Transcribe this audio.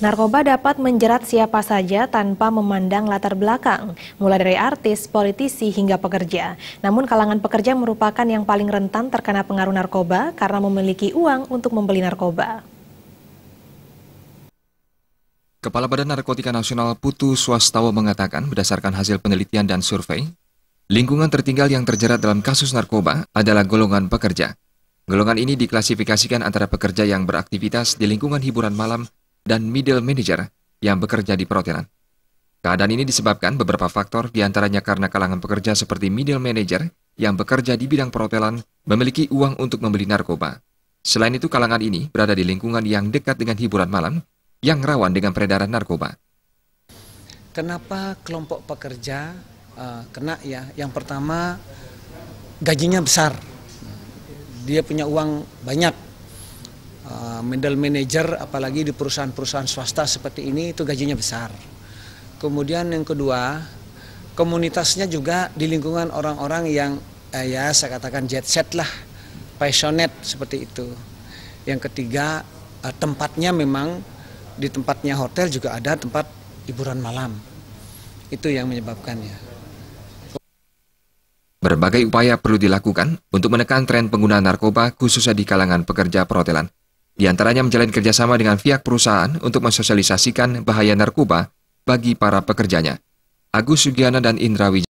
Narkoba dapat menjerat siapa saja tanpa memandang latar belakang, mulai dari artis, politisi, hingga pekerja. Namun kalangan pekerja merupakan yang paling rentan terkena pengaruh narkoba karena memiliki uang untuk membeli narkoba. Kepala Badan Narkotika Nasional Putu Swastawa mengatakan berdasarkan hasil penelitian dan survei, lingkungan tertinggal yang terjerat dalam kasus narkoba adalah golongan pekerja. Golongan ini diklasifikasikan antara pekerja yang beraktivitas di lingkungan hiburan malam dan middle manager yang bekerja di perhotelan. Keadaan ini disebabkan beberapa faktor diantaranya karena kalangan pekerja seperti middle manager yang bekerja di bidang perhotelan memiliki uang untuk membeli narkoba. Selain itu kalangan ini berada di lingkungan yang dekat dengan hiburan malam yang rawan dengan peredaran narkoba. Kenapa kelompok pekerja uh, kena ya? Yang pertama gajinya besar. Dia punya uang banyak uh, middle manager apalagi di perusahaan-perusahaan swasta seperti ini itu gajinya besar. Kemudian yang kedua, komunitasnya juga di lingkungan orang-orang yang eh, ya saya katakan jet set lah, passionate seperti itu. Yang ketiga, eh, tempatnya memang di tempatnya hotel juga ada tempat hiburan malam. Itu yang menyebabkannya. Berbagai upaya perlu dilakukan untuk menekan tren pengguna narkoba khususnya di kalangan pekerja perhotelan. Di antaranya menjalin kerjasama dengan pihak perusahaan untuk mensosialisasikan bahaya narkoba bagi para pekerjanya. Agus Sugiana dan Indra Wijaya